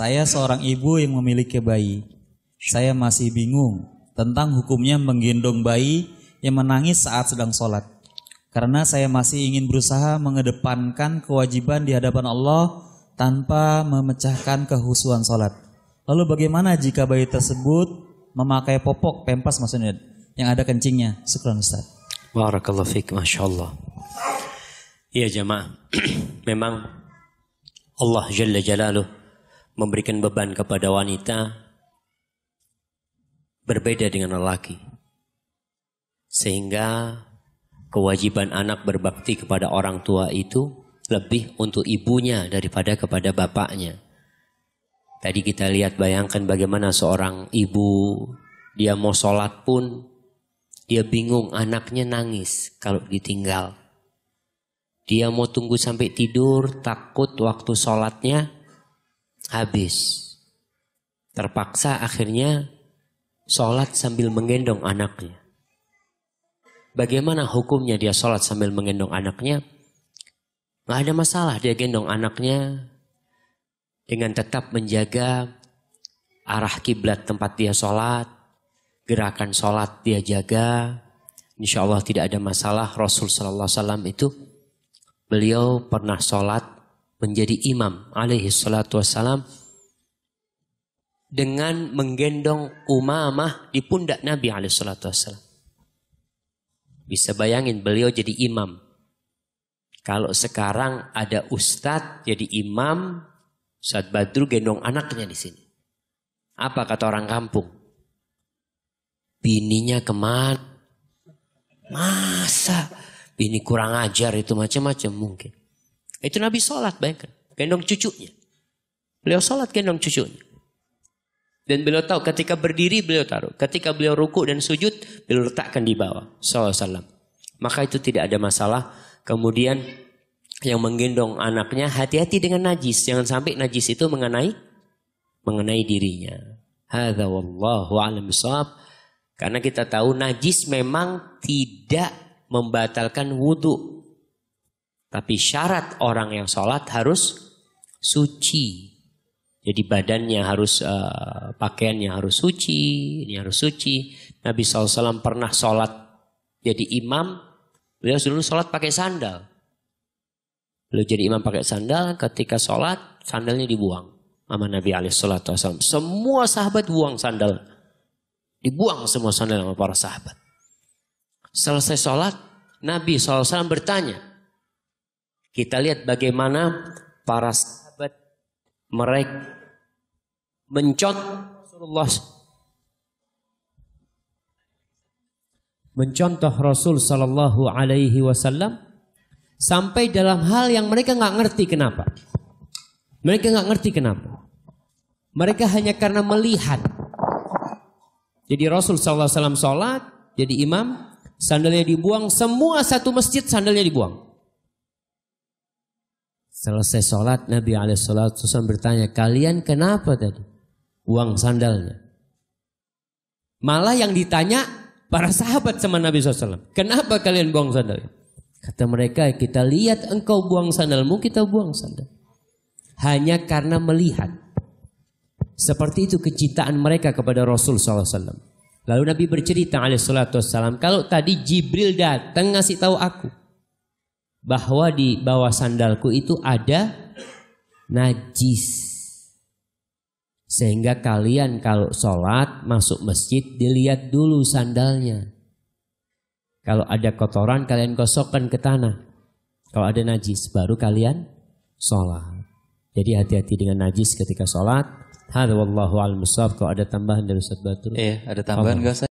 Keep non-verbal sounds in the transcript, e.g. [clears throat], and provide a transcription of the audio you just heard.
Saya seorang ibu yang memiliki bayi. Saya masih bingung tentang hukumnya menggendong bayi yang menangis saat sedang sholat. Karena saya masih ingin berusaha mengedepankan kewajiban di hadapan Allah tanpa memecahkan kehusuan sholat. Lalu bagaimana jika bayi tersebut memakai popok, pempas maksudnya, yang ada kencingnya. Syukran Ustaz. Barakallahu fiik, Masya Allah. Iya jemaah, [clears throat] memang Allah Jalla Jalaluh memberikan beban kepada wanita berbeda dengan lelaki. Sehingga kewajiban anak berbakti kepada orang tua itu lebih untuk ibunya daripada kepada bapaknya. Tadi kita lihat bayangkan bagaimana seorang ibu dia mau sholat pun dia bingung anaknya nangis kalau ditinggal. Dia mau tunggu sampai tidur, takut waktu sholatnya habis. Terpaksa akhirnya sholat sambil menggendong anaknya. Bagaimana hukumnya dia sholat sambil menggendong anaknya? Gak ada masalah dia gendong anaknya dengan tetap menjaga arah kiblat tempat dia sholat, gerakan sholat dia jaga. Insya Allah tidak ada masalah. Rasul Sallallahu itu beliau pernah sholat menjadi imam alaihi salatu wassalam dengan menggendong umamah di pundak Nabi alaihi salatu wassalam. Bisa bayangin beliau jadi imam. Kalau sekarang ada ustad jadi imam, saat Badru gendong anaknya di sini. Apa kata orang kampung? Bininya kemana? Masa bini kurang ajar itu macam-macam mungkin. Itu Nabi sholat bayangkan. Gendong cucunya. Beliau sholat gendong cucunya. Dan beliau tahu ketika berdiri beliau taruh. Ketika beliau ruku dan sujud beliau letakkan di bawah. salam Maka itu tidak ada masalah. Kemudian yang menggendong anaknya hati-hati dengan najis. Jangan sampai najis itu mengenai mengenai dirinya. Hadza wallahu a'lam bishawab. Karena kita tahu najis memang tidak membatalkan wudhu. Tapi syarat orang yang sholat harus suci. Jadi badannya harus, uh, pakaiannya harus suci, ini harus suci. Nabi SAW pernah sholat jadi imam, beliau dulu sholat pakai sandal. Beliau jadi imam pakai sandal, ketika sholat sandalnya dibuang. Sama Nabi SAW. Semua sahabat buang sandal. Dibuang semua sandal sama para sahabat. Selesai sholat, Nabi SAW bertanya. Kita lihat bagaimana para sahabat mereka mencontoh Rasulullah mencontoh Rasul Sallallahu Alaihi Wasallam sampai dalam hal yang mereka nggak ngerti kenapa. Mereka nggak ngerti kenapa. Mereka hanya karena melihat jadi Rasul SAW alaihi wasallam jadi imam, sandalnya dibuang, semua satu masjid sandalnya dibuang. Selesai sholat Nabi SAW bertanya kalian kenapa tadi uang sandalnya? Malah yang ditanya para sahabat sama Nabi SAW. Kenapa kalian buang sandalnya? Kata mereka kita lihat engkau buang sandalmu kita buang sandal. Hanya karena melihat. Seperti itu kecintaan mereka kepada Rasul SAW. Lalu Nabi bercerita wassalam. kalau tadi Jibril datang ngasih tahu aku bahwa di bawah sandalku itu ada najis. Sehingga kalian kalau sholat masuk masjid dilihat dulu sandalnya. Kalau ada kotoran kalian gosokkan ke tanah. Kalau ada najis baru kalian sholat. Jadi hati-hati dengan najis ketika sholat Hadza wallahu al musaf. Kalau ada tambahan dari Ustaz Batur. Iya, ada tambahan enggak saya?